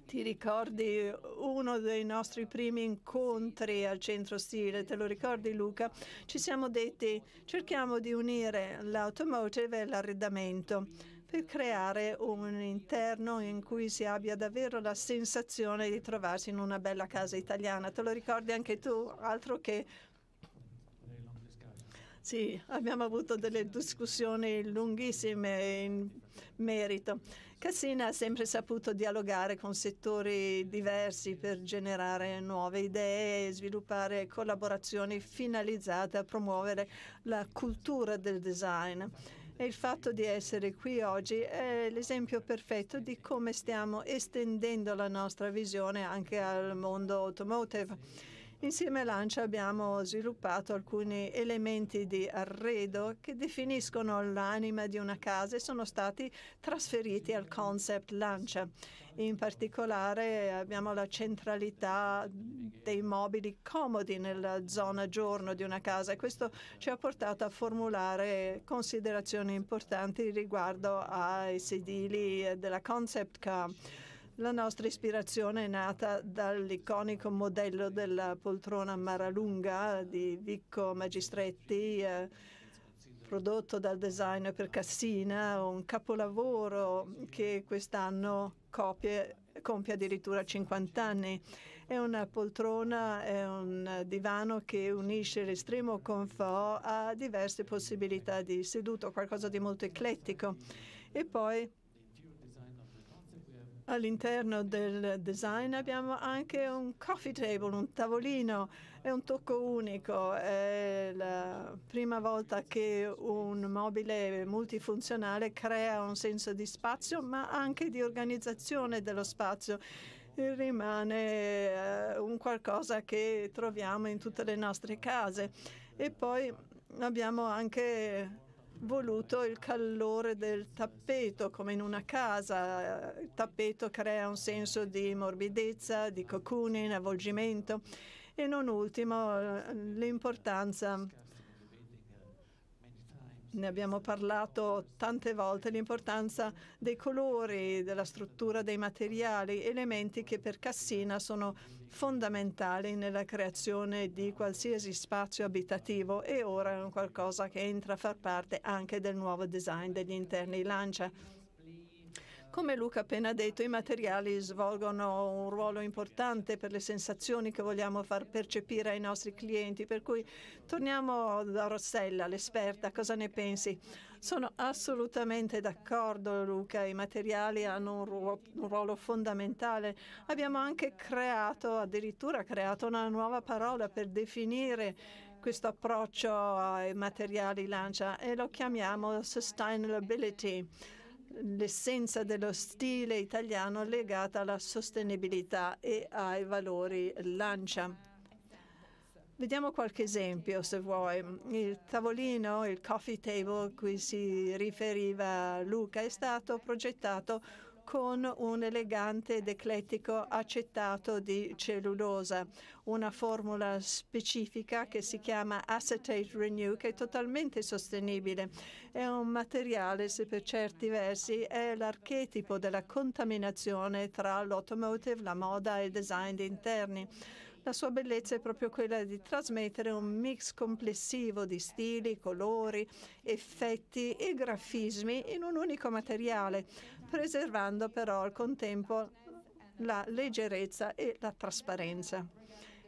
ti ricordi uno dei nostri primi incontri al centro stile, te lo ricordi Luca? Ci siamo detti cerchiamo di unire l'automotive e l'arredamento per creare un interno in cui si abbia davvero la sensazione di trovarsi in una bella casa italiana. Te lo ricordi anche tu, altro che sì, abbiamo avuto delle discussioni lunghissime in merito. Cassina ha sempre saputo dialogare con settori diversi per generare nuove idee e sviluppare collaborazioni finalizzate a promuovere la cultura del design. E il fatto di essere qui oggi è l'esempio perfetto di come stiamo estendendo la nostra visione anche al mondo automotive Insieme a Lancia abbiamo sviluppato alcuni elementi di arredo che definiscono l'anima di una casa e sono stati trasferiti al concept Lancia. In particolare abbiamo la centralità dei mobili comodi nella zona giorno di una casa e questo ci ha portato a formulare considerazioni importanti riguardo ai sedili della concept car. La nostra ispirazione è nata dall'iconico modello della poltrona Maralunga di Vicco Magistretti, eh, prodotto dal designer per Cassina, un capolavoro che quest'anno copie compie addirittura 50 anni. È una poltrona, è un divano che unisce l'estremo confort a diverse possibilità di seduto, qualcosa di molto eclettico. E poi All'interno del design abbiamo anche un coffee table, un tavolino, è un tocco unico, è la prima volta che un mobile multifunzionale crea un senso di spazio ma anche di organizzazione dello spazio rimane eh, un qualcosa che troviamo in tutte le nostre case. E poi abbiamo anche voluto il calore del tappeto, come in una casa. Il tappeto crea un senso di morbidezza, di cocune, avvolgimento e non ultimo eh, l'importanza ne abbiamo parlato tante volte, l'importanza dei colori, della struttura dei materiali, elementi che per Cassina sono fondamentali nella creazione di qualsiasi spazio abitativo e ora è un qualcosa che entra a far parte anche del nuovo design degli interni Lancia. Come Luca ha appena detto, i materiali svolgono un ruolo importante per le sensazioni che vogliamo far percepire ai nostri clienti, per cui torniamo da Rossella, l'esperta, cosa ne pensi? Sono assolutamente d'accordo Luca, i materiali hanno un ruolo, un ruolo fondamentale. Abbiamo anche creato, addirittura creato una nuova parola per definire questo approccio ai materiali lancia e lo chiamiamo sustainability l'essenza dello stile italiano legata alla sostenibilità e ai valori lancia. Vediamo qualche esempio, se vuoi. Il tavolino, il coffee table a cui si riferiva Luca, è stato progettato con un elegante ed eclettico acetato di cellulosa, una formula specifica che si chiama acetate renew che è totalmente sostenibile. È un materiale, se per certi versi, è l'archetipo della contaminazione tra l'automotive, la moda e il design di interni. La sua bellezza è proprio quella di trasmettere un mix complessivo di stili, colori, effetti e grafismi in un unico materiale, preservando però al contempo la leggerezza e la trasparenza.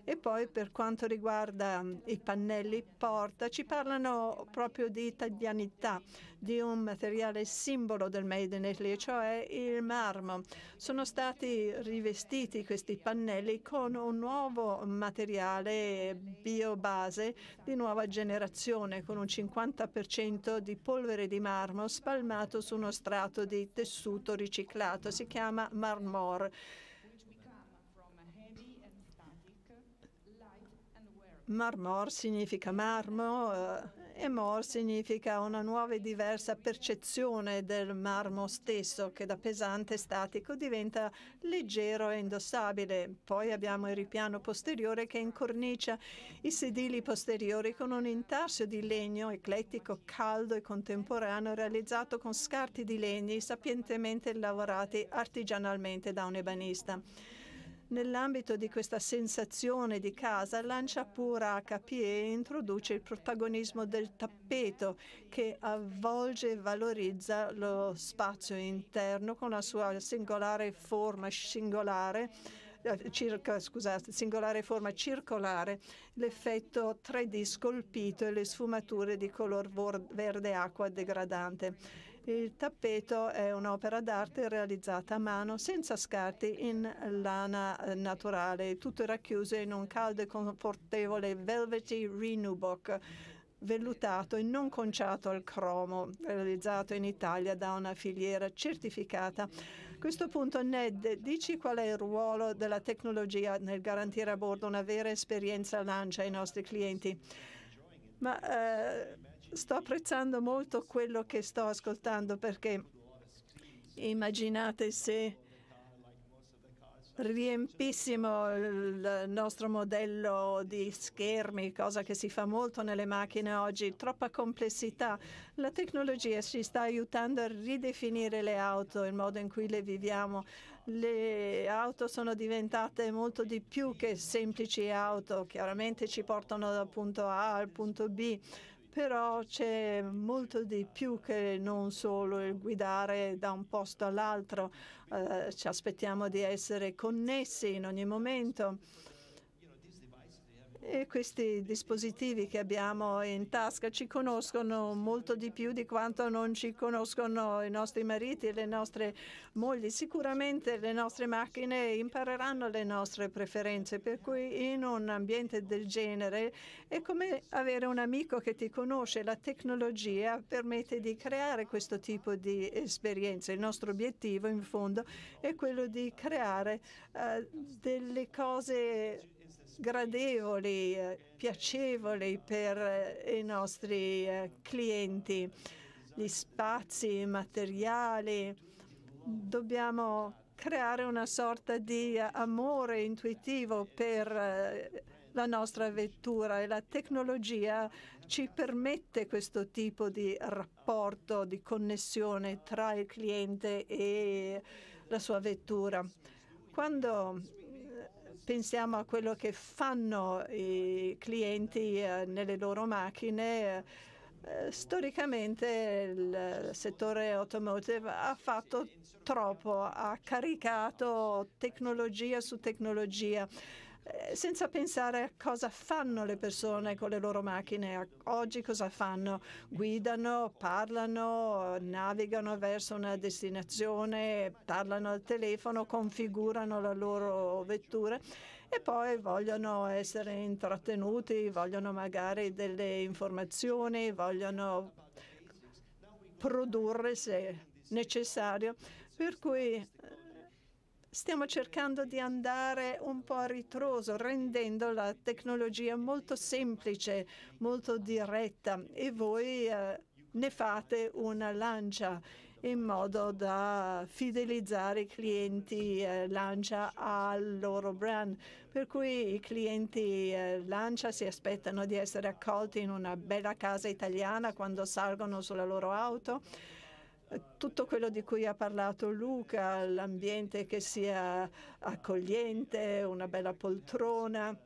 E poi per quanto riguarda mm, i pannelli porta, ci parlano proprio di italianità, di un materiale simbolo del Made in Italy, cioè il marmo. Sono stati rivestiti questi pannelli con un nuovo materiale biobase di nuova generazione, con un 50% di polvere di marmo spalmato su uno strato di tessuto riciclato. Si chiama Marmor. Marmor significa marmo eh, e mor significa una nuova e diversa percezione del marmo stesso che da pesante e statico diventa leggero e indossabile. Poi abbiamo il ripiano posteriore che incornicia i sedili posteriori con un intarsio di legno eclettico, caldo e contemporaneo realizzato con scarti di legni sapientemente lavorati artigianalmente da un ebanista. Nell'ambito di questa sensazione di casa, Lanciapura HPE introduce il protagonismo del tappeto che avvolge e valorizza lo spazio interno con la sua singolare forma singolare eh, circa, scusate, singolare forma circolare, l'effetto 3D scolpito e le sfumature di color verde acqua degradante. Il tappeto è un'opera d'arte realizzata a mano senza scarti in lana eh, naturale. Tutto è racchiuso in un caldo e confortevole velvety Renubock vellutato e non conciato al cromo, realizzato in Italia da una filiera certificata. A questo punto, Ned, dici qual è il ruolo della tecnologia nel garantire a bordo una vera esperienza lancia ai nostri clienti? Ma eh, Sto apprezzando molto quello che sto ascoltando perché immaginate se riempissimo il nostro modello di schermi, cosa che si fa molto nelle macchine oggi, troppa complessità. La tecnologia ci sta aiutando a ridefinire le auto, il modo in cui le viviamo. Le auto sono diventate molto di più che semplici auto, chiaramente ci portano dal punto A al punto B però c'è molto di più che non solo il guidare da un posto all'altro, eh, ci aspettiamo di essere connessi in ogni momento e questi dispositivi che abbiamo in tasca ci conoscono molto di più di quanto non ci conoscono i nostri mariti e le nostre mogli. Sicuramente le nostre macchine impareranno le nostre preferenze, per cui in un ambiente del genere è come avere un amico che ti conosce. La tecnologia permette di creare questo tipo di esperienze. Il nostro obiettivo in fondo è quello di creare uh, delle cose gradevoli, eh, piacevoli per eh, i nostri eh, clienti, gli spazi materiali. Dobbiamo creare una sorta di amore intuitivo per la nostra vettura e la tecnologia ci permette questo tipo di rapporto, di connessione tra il cliente e la sua vettura. Quando pensiamo a quello che fanno i clienti eh, nelle loro macchine, eh, storicamente il settore automotive ha fatto troppo, ha caricato tecnologia su tecnologia eh, senza pensare a cosa fanno le persone con le loro macchine. Oggi cosa fanno? Guidano, parlano, navigano verso una destinazione, parlano al telefono, configurano la loro vettura e poi vogliono essere intrattenuti, vogliono magari delle informazioni, vogliono produrre se necessario. Per cui stiamo cercando di andare un po' a ritroso, rendendo la tecnologia molto semplice, molto diretta e voi eh, ne fate una lancia in modo da fidelizzare i clienti eh, Lancia al loro brand. Per cui i clienti eh, Lancia si aspettano di essere accolti in una bella casa italiana quando salgono sulla loro auto tutto quello di cui ha parlato Luca, l'ambiente che sia accogliente, una bella poltrona,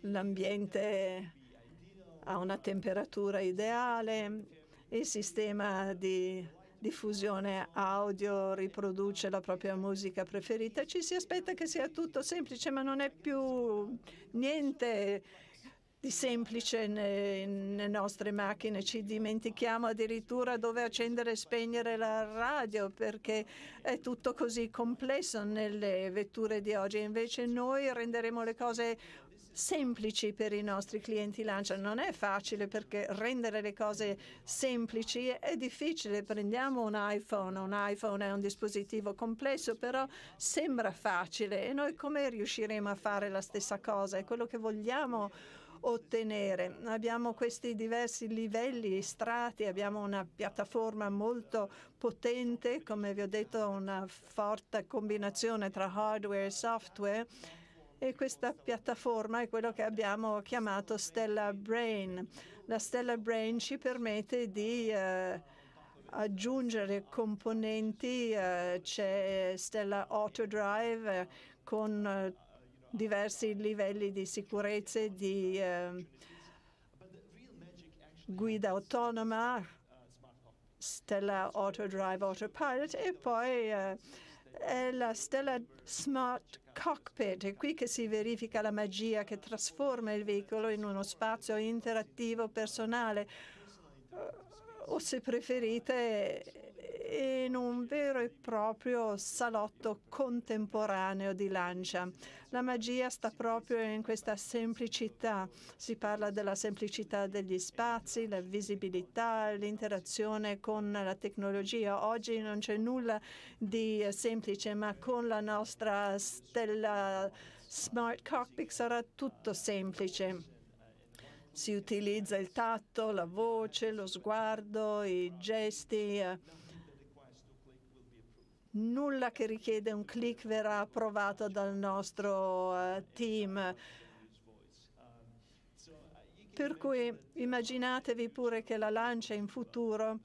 l'ambiente a una temperatura ideale, il sistema di diffusione audio riproduce la propria musica preferita. Ci si aspetta che sia tutto semplice, ma non è più niente di semplice nelle nostre macchine, ci dimentichiamo addirittura dove accendere e spegnere la radio perché è tutto così complesso nelle vetture di oggi, invece noi renderemo le cose semplici per i nostri clienti Lancia. Non è facile perché rendere le cose semplici è difficile. Prendiamo un iPhone, un iPhone è un dispositivo complesso, però sembra facile e noi come riusciremo a fare la stessa cosa? È quello che vogliamo ottenere. Abbiamo questi diversi livelli, strati, abbiamo una piattaforma molto potente, come vi ho detto, una forte combinazione tra hardware e software e questa piattaforma è quello che abbiamo chiamato Stella Brain. La Stella Brain ci permette di eh, aggiungere componenti, eh, c'è Stella Autodrive eh, con eh, diversi livelli di sicurezza di eh, guida autonoma, Stella Autodrive Autopilot e poi eh, è la Stella Smart Cockpit. È qui che si verifica la magia che trasforma il veicolo in uno spazio interattivo personale o se preferite in un vero e proprio salotto contemporaneo di Lancia. La magia sta proprio in questa semplicità. Si parla della semplicità degli spazi, la visibilità, l'interazione con la tecnologia. Oggi non c'è nulla di semplice, ma con la nostra stella Smart Cockpit sarà tutto semplice. Si utilizza il tatto, la voce, lo sguardo, i gesti. Eh, nulla che richiede un click verrà approvato dal nostro eh, team. Per cui immaginatevi pure che la lancia in futuro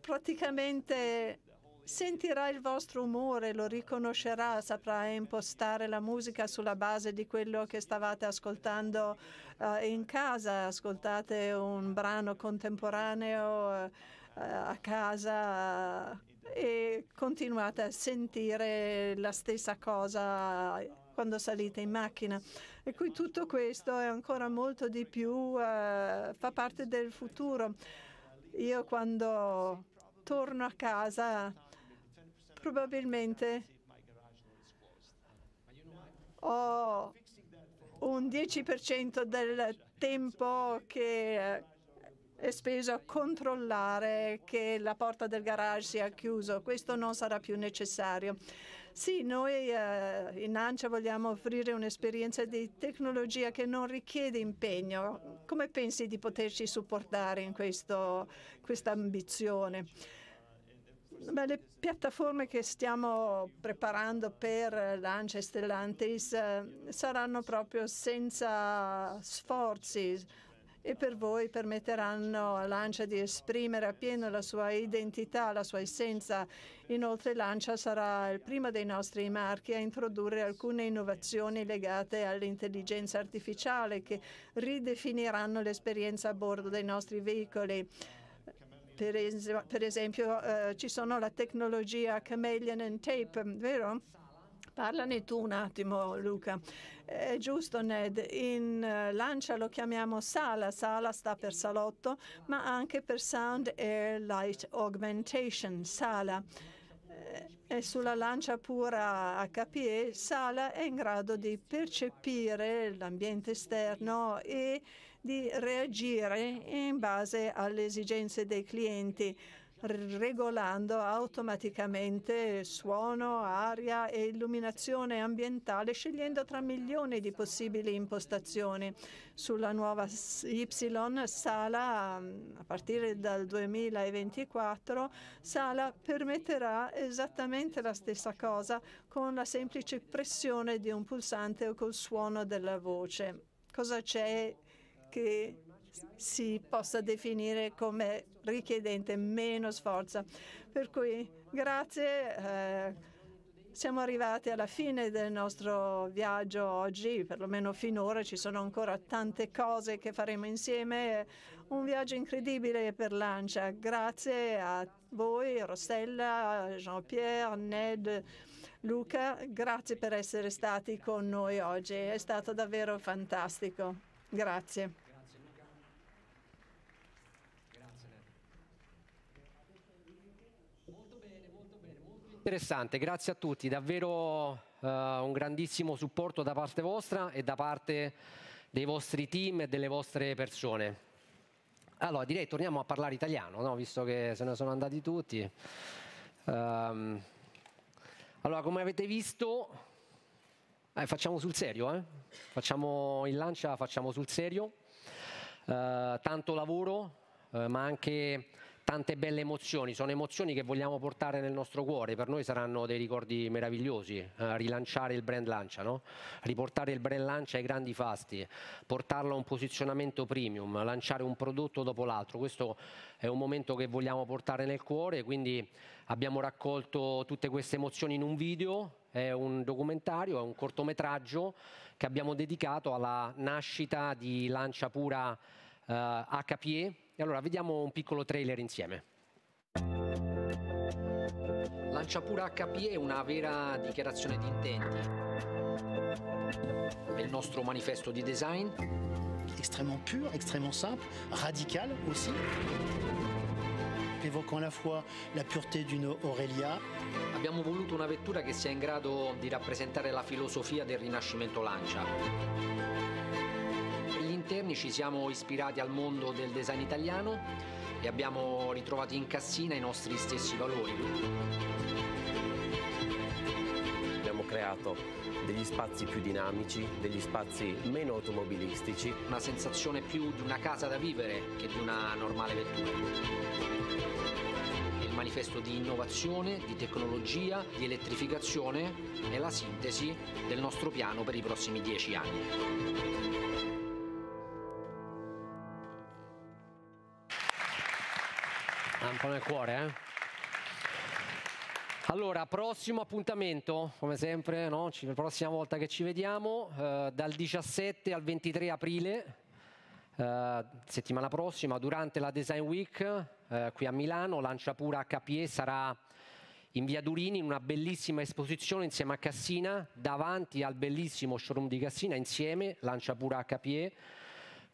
praticamente sentirà il vostro umore, lo riconoscerà, saprà impostare la musica sulla base di quello che stavate ascoltando eh, in casa. Ascoltate un brano contemporaneo eh, a casa e continuate a sentire la stessa cosa quando salite in macchina. E qui tutto questo è ancora molto di più, eh, fa parte del futuro. Io quando torno a casa probabilmente ho un 10% del tempo che è speso a controllare che la porta del garage sia chiusa. Questo non sarà più necessario. Sì, noi eh, in Ancia vogliamo offrire un'esperienza di tecnologia che non richiede impegno. Come pensi di poterci supportare in questa ambizione? Beh, le piattaforme che stiamo preparando per Lancia e Stellantis eh, saranno proprio senza sforzi, e per voi permetteranno a Lancia di esprimere appieno la sua identità, la sua essenza. Inoltre l'ancia sarà il primo dei nostri marchi a introdurre alcune innovazioni legate all'intelligenza artificiale che ridefiniranno l'esperienza a bordo dei nostri veicoli. Per, es per esempio eh, ci sono la tecnologia Chameleon and Tape, vero? Parlane tu un attimo, Luca. È giusto, Ned, in eh, Lancia lo chiamiamo sala, sala sta per salotto, ma anche per Sound Air Light Augmentation, sala. E eh, sulla lancia pura HPE, Sala è in grado di percepire l'ambiente esterno e di reagire in base alle esigenze dei clienti regolando automaticamente suono, aria e illuminazione ambientale, scegliendo tra milioni di possibili impostazioni. Sulla nuova Y sala, a partire dal 2024, sala permetterà esattamente la stessa cosa con la semplice pressione di un pulsante o col suono della voce. Cosa c'è che si possa definire come richiedente meno sforzo. Per cui grazie. Eh, siamo arrivati alla fine del nostro viaggio oggi, perlomeno finora ci sono ancora tante cose che faremo insieme. Un viaggio incredibile per l'Ancia. Grazie a voi, Rossella, Jean-Pierre, Ned, Luca. Grazie per essere stati con noi oggi. È stato davvero fantastico. Grazie. interessante, grazie a tutti, davvero uh, un grandissimo supporto da parte vostra e da parte dei vostri team e delle vostre persone. Allora, direi torniamo a parlare italiano, no? visto che se ne sono andati tutti. Um, allora, come avete visto, eh, facciamo sul serio, eh? facciamo in lancia, facciamo sul serio. Uh, tanto lavoro, uh, ma anche tante belle emozioni, sono emozioni che vogliamo portare nel nostro cuore, per noi saranno dei ricordi meravigliosi, eh, rilanciare il brand Lancia, no? riportare il brand Lancia ai grandi fasti, portarlo a un posizionamento premium, lanciare un prodotto dopo l'altro, questo è un momento che vogliamo portare nel cuore, quindi abbiamo raccolto tutte queste emozioni in un video, è un documentario, è un cortometraggio che abbiamo dedicato alla nascita di Lancia Pura eh, HPE, e allora vediamo un piccolo trailer insieme. Lancia Lanciapura HPE è una vera dichiarazione di intenti. È il nostro manifesto di design. Extrêmement pur, estremamente simple, radical aussi. Évoquant la fois la pureté d'une Aurelia. Abbiamo voluto una vettura che sia in grado di rappresentare la filosofia del Rinascimento Lancia interni ci siamo ispirati al mondo del design italiano e abbiamo ritrovato in Cassina i nostri stessi valori. Abbiamo creato degli spazi più dinamici, degli spazi meno automobilistici. Una sensazione più di una casa da vivere che di una normale vettura Il manifesto di innovazione, di tecnologia, di elettrificazione è la sintesi del nostro piano per i prossimi dieci anni. Un po' nel cuore, eh? Allora, prossimo appuntamento, come sempre, no? la prossima volta che ci vediamo, eh, dal 17 al 23 aprile, eh, settimana prossima, durante la Design Week, eh, qui a Milano, Lancia Pura HPE sarà in via Durini in una bellissima esposizione insieme a Cassina, davanti al bellissimo showroom di Cassina, insieme, Lancia Pura HPE,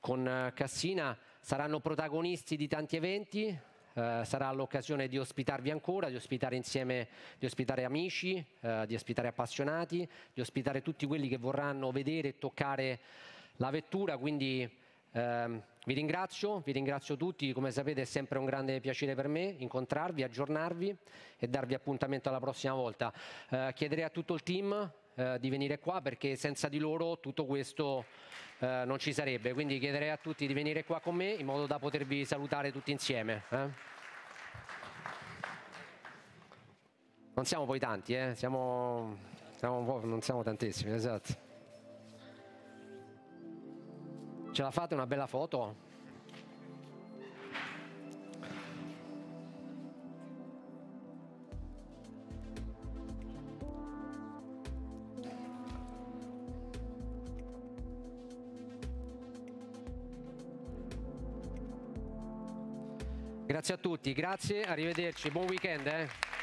con eh, Cassina saranno protagonisti di tanti eventi, eh, sarà l'occasione di ospitarvi ancora, di ospitare insieme, di ospitare amici, eh, di ospitare appassionati, di ospitare tutti quelli che vorranno vedere e toccare la vettura, quindi eh, vi ringrazio, vi ringrazio tutti, come sapete è sempre un grande piacere per me incontrarvi, aggiornarvi e darvi appuntamento alla prossima volta. Eh, chiederei a tutto il team eh, di venire qua perché senza di loro tutto questo eh, non ci sarebbe. Quindi chiederei a tutti di venire qua con me in modo da potervi salutare tutti insieme. Eh? Non siamo poi tanti, eh. siamo, siamo non siamo tantissimi, esatto. Ce la fate una bella foto? Grazie a tutti, grazie, arrivederci, buon weekend. Eh.